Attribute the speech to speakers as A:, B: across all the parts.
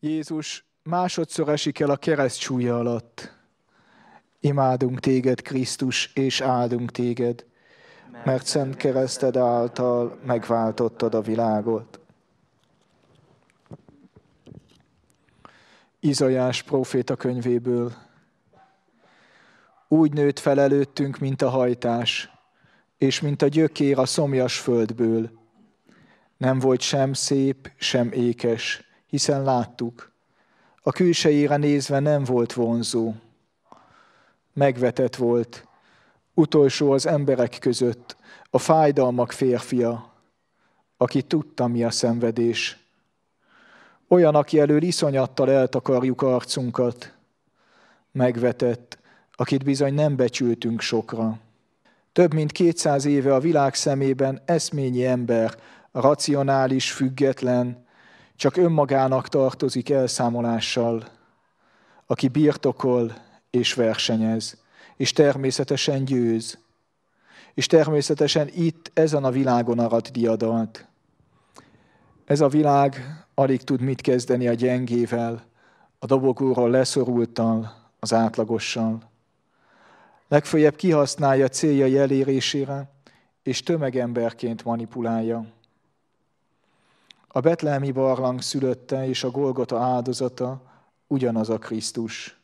A: Jézus másodszor esik el a kereszt súlya alatt. Imádunk téged, Krisztus, és áldunk téged, mert szent kereszted által megváltottad a világot. Izajás próféta könyvéből. Úgy nőtt fel előttünk, mint a hajtás, és mint a gyökér a szomjas földből. Nem volt sem szép, sem ékes, hiszen láttuk. A külsejére nézve nem volt vonzó. Megvetett volt. Utolsó az emberek között, a fájdalmak férfia, aki tudta, mi a szenvedés. Olyan, aki elől iszonyattal eltakarjuk arcunkat. Megvetett, akit bizony nem becsültünk sokra. Több mint 200 éve a világ szemében eszményi ember, racionális, független, csak önmagának tartozik elszámolással, aki birtokol és versenyez, és természetesen győz, és természetesen itt, ezen a világon arat diadalt. Ez a világ alig tud mit kezdeni a gyengével, a dobogóról leszorultal, az átlagossal. Legfőjebb kihasználja célja elérésére, és tömegemberként manipulálja. A betlehemi barlang szülötte és a Golgota áldozata ugyanaz a Krisztus.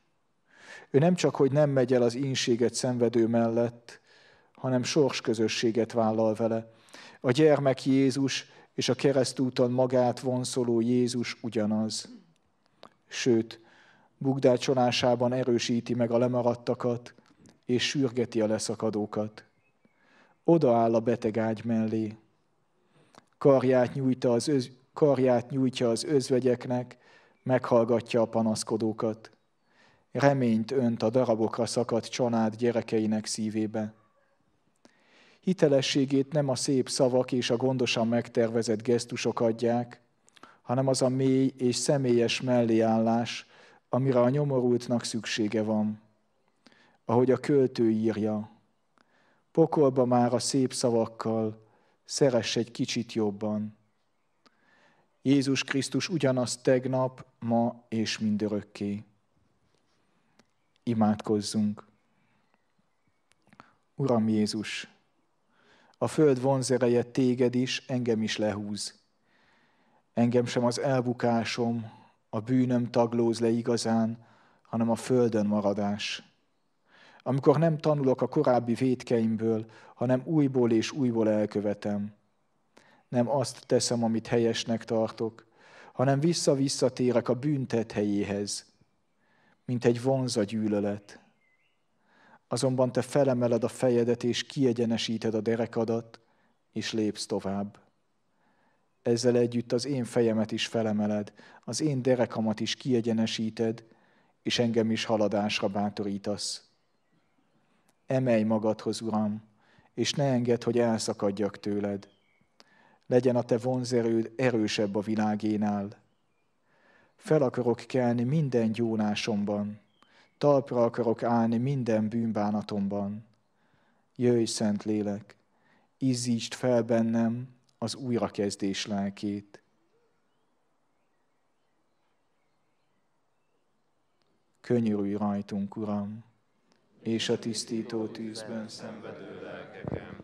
A: Ő nem csak, hogy nem megy el az ínséget szenvedő mellett, hanem sorsközösséget vállal vele. A gyermek Jézus és a keresztúton magát vonszoló Jézus ugyanaz. Sőt, bukdácsolásában erősíti meg a lemaradtakat, és sürgeti a leszakadókat. Odaáll a beteg ágy mellé, karját, nyújta az öz, karját nyújtja az özvegyeknek, meghallgatja a panaszkodókat. Reményt önt a darabokra szakadt család gyerekeinek szívébe. Hitelességét nem a szép szavak és a gondosan megtervezett gesztusok adják, hanem az a mély és személyes melléállás, amire a nyomorultnak szüksége van. Ahogy a költő írja, pokolba már a szép szavakkal, szeress egy kicsit jobban. Jézus Krisztus ugyanaz tegnap, ma és mindörökké. Imádkozzunk. Uram Jézus, a föld vonzereje téged is, engem is lehúz. Engem sem az elbukásom, a bűnöm taglóz le igazán, hanem a földön maradás amikor nem tanulok a korábbi vétkeimből, hanem újból és újból elkövetem. Nem azt teszem, amit helyesnek tartok, hanem vissza-visszatérek a büntet helyéhez, mint egy vonza gyűlölet. Azonban te felemeled a fejedet, és kiegyenesíted a derekadat, és lépsz tovább. Ezzel együtt az én fejemet is felemeled, az én derekamat is kiegyenesíted, és engem is haladásra bátorítasz emelj magadhoz, Uram, és ne engedd, hogy elszakadjak tőled. Legyen a te vonzerőd erősebb a világénál. Fel akarok kelni minden gyónásomban, talpra akarok állni minden bűnbánatomban. Jöjj, Szent Lélek, izzítsd fel bennem az újrakezdés lelkét. Könyörülj rajtunk, Uram! és a tisztító tűzben szenvedő lelkeken